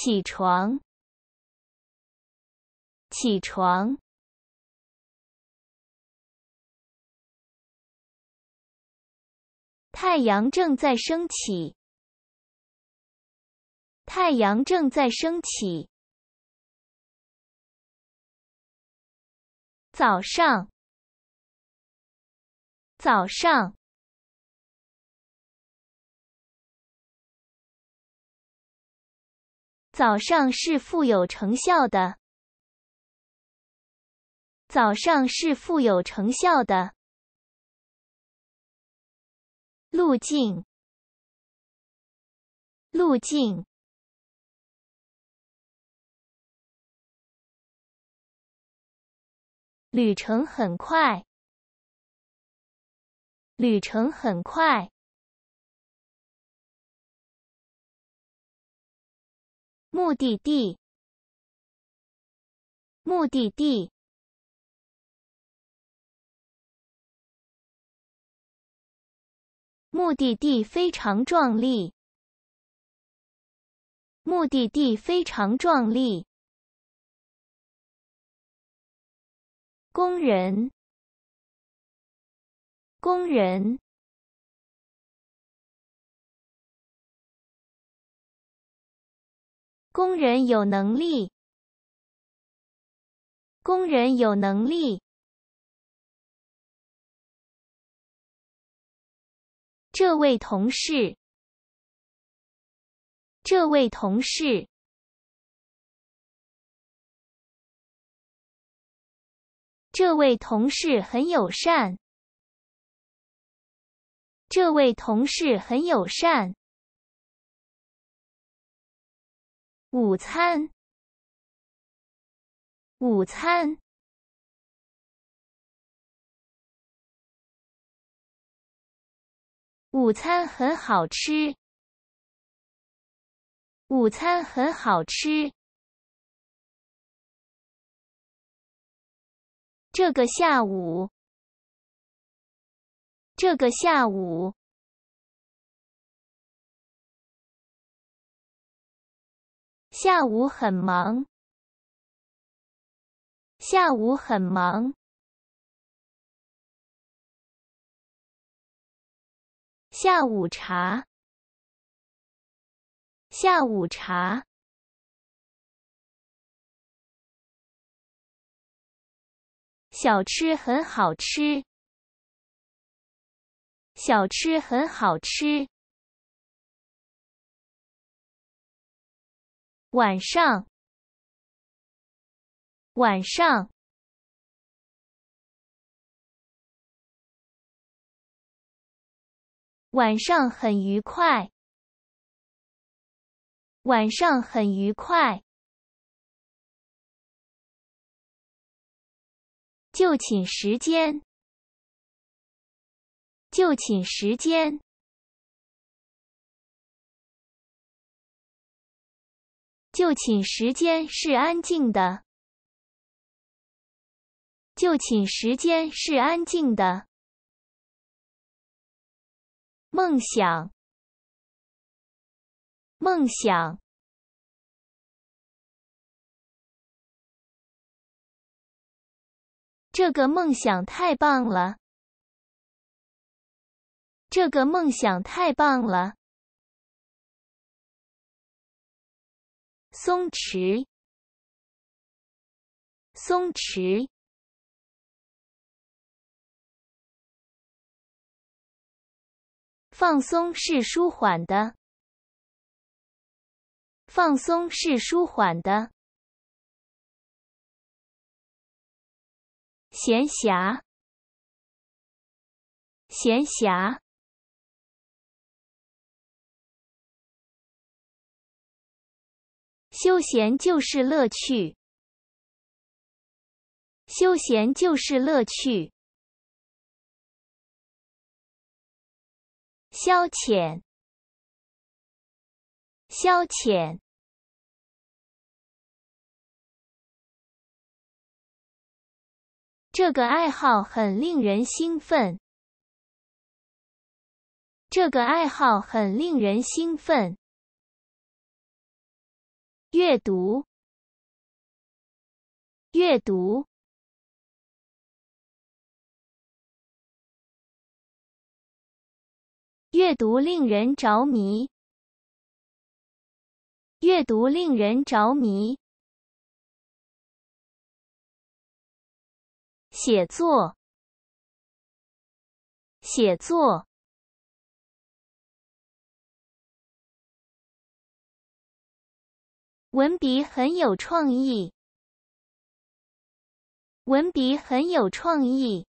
起床，起床。太阳正在升起，太阳正在升起。早上，早上。早上是富有成效的。早上是富有成效的。路径，路径，旅程很快，旅程很快。目的地，目的地，目的地非常壮丽。目的地非常壮丽。工人，工人。工人有能力。工人有能力。这位同事，这位同事，这位同事很友善。这位同事很友善。午餐，午餐，午餐很好吃。午餐很好吃。这个下午，这个下午。下午很忙，下午很忙，下午茶，下午茶，小吃很好吃，小吃很好吃。晚上，晚上，晚上很愉快。晚上很愉快。就寝时间，就寝时间。就寝时间是安静的。就寝时间是安静的。梦想，梦想，这个梦想太棒了。这个梦想太棒了。松弛，松弛，放松是舒缓的，放松是舒缓的，闲暇，闲暇。休闲就是乐趣，休闲就是乐趣。消遣，消遣。这个爱好很令人兴奋，这个爱好很令人兴奋。阅读，阅读，阅读令人着迷。阅读令人着迷。写作，写作。文笔很有创意，文笔很有创意。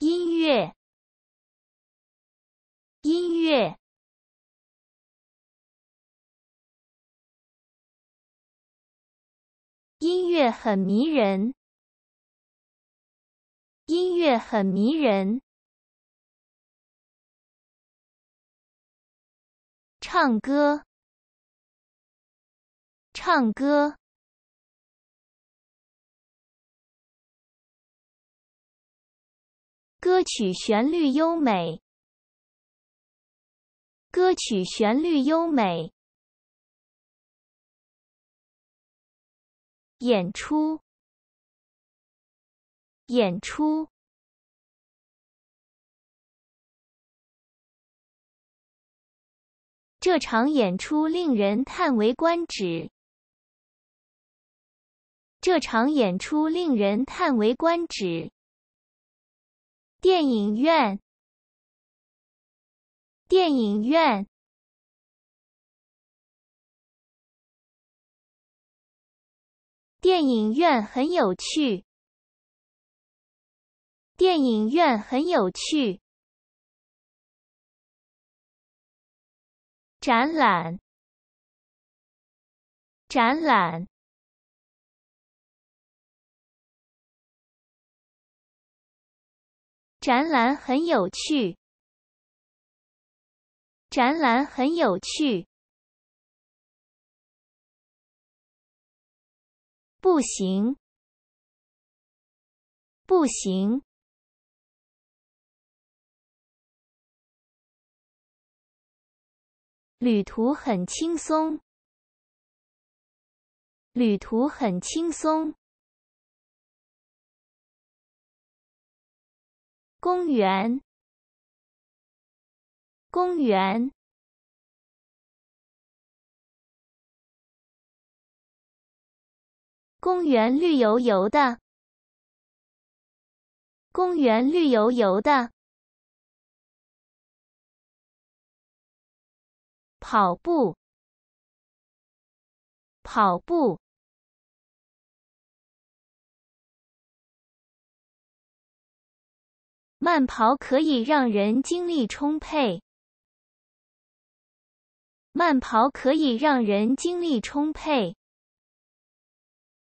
音乐，音乐，音乐很迷人，音乐很迷人。唱歌，唱歌，歌曲旋律优美，歌曲旋律优美，演出，演出。这场演出令人叹为观止。这场演出令人叹为观止。电影院，电影院，电影院很有趣。电影院很有趣。展览，展览，展览很有趣。展览很有趣。不行，不行。旅途很轻松，旅途很轻松。公园，公园，公园绿油油的，公园绿油油的。跑步，跑步，慢跑可以让人精力充沛。慢跑可以让人精力充沛。